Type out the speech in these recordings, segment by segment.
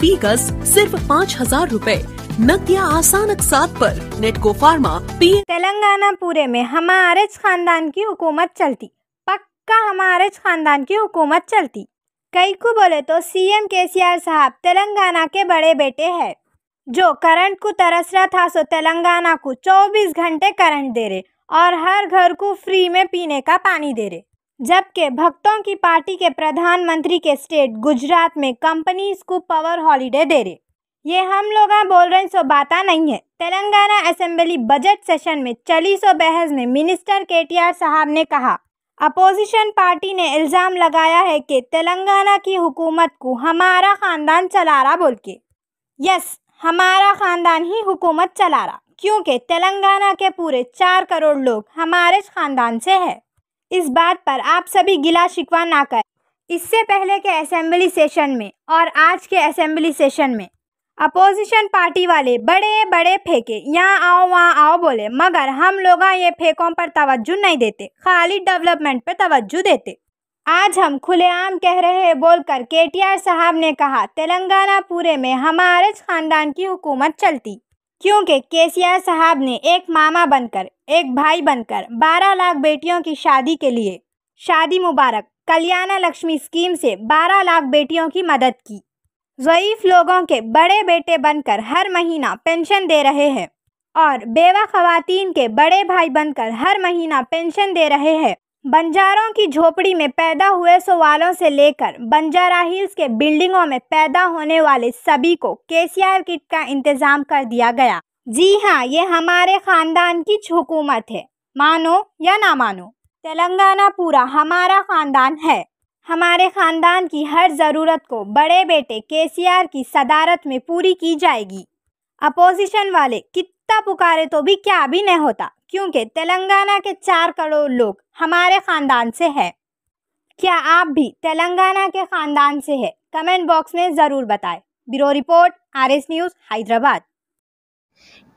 फी गज सिर्फ पाँच हजार रूपए नकदिया आसान अक्सात पर नेटको फार्मा पी तेलंगाना पूरे में हमारे खानदान की हुकूमत चलती पक्का हमारे खानदान की हुकूमत चलती कई को बोले तो सीएम केसीआर साहब तेलंगाना के बड़े बेटे हैं जो करंट को तरस रहा था सो तेलंगाना को 24 घंटे करंट दे रहे और हर घर को फ्री में पीने का पानी दे रहे जबकि भक्तों की पार्टी के प्रधानमंत्री के स्टेट गुजरात में कंपनीज को पावर हॉलीडे दे रहे ये हम लोग बोल रहे सो बात नहीं है तेलंगाना असेंबली बजट सेशन में चली सो बहस में मिनिस्टर आर साहब ने कहा अपोजिशन पार्टी ने इल्ज़ाम लगाया है कि तेलंगाना की हुकूमत को हमारा ख़ानदान चला रहा बोल के यस हमारा ख़ानदान ही हुकूमत चला रहा क्योंकि तेलंगाना के पूरे चार करोड़ लोग हमारे ख़ानदान से है इस बात पर आप सभी गिला शिकवा ना करें इससे पहले के असेंबली सेशन में और आज के असेंबली सेशन में अपोजिशन पार्टी वाले बड़े बड़े फेंके यहाँ आओ वहाँ आओ बोले मगर हम लोग ये फेंकों पर तवज्जो नहीं देते खाली डेवलपमेंट पर तवज्जो देते आज हम खुलेआम कह रहे हैं बोलकर केटीआर साहब ने कहा तेलंगाना पूरे में हमारे खानदान की हुकूमत चलती क्योंकि केसीआर साहब ने एक मामा बनकर एक भाई बनकर 12 लाख बेटियों की शादी के लिए शादी मुबारक कल्याणा लक्ष्मी स्कीम से 12 लाख बेटियों की मदद की ज़यीफ लोगों के बड़े बेटे बनकर हर महीना पेंशन दे रहे हैं और बेवा खुवान के बड़े भाई बनकर हर महीना पेंशन दे रहे हैं बंजारों की झोपड़ी में पैदा हुए सवालों से लेकर बंजारा हिल्स के बिल्डिंगों में पैदा होने वाले सभी को केसीआर किट का इंतजाम कर दिया गया जी हाँ ये हमारे खानदान की हुकूमत है मानो या ना मानो तेलंगाना पूरा हमारा खानदान है हमारे खानदान की हर ज़रूरत को बड़े बेटे केसीआर की सदारत में पूरी की जाएगी अपोजिशन वाले कितना पुकारे तो भी क्या भी नहीं होता क्योंकि तेलंगाना के चार करोड़ लोग हमारे ख़ानदान से हैं क्या आप भी तेलंगाना के ख़ानदान से हैं कमेंट बॉक्स में ज़रूर बताएं bureau report R S news Hyderabad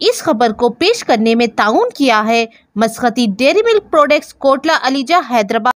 इस खबर को पेश करने में ताउन किया है Maskati dairy milk products Kotla Alijah Hyderabad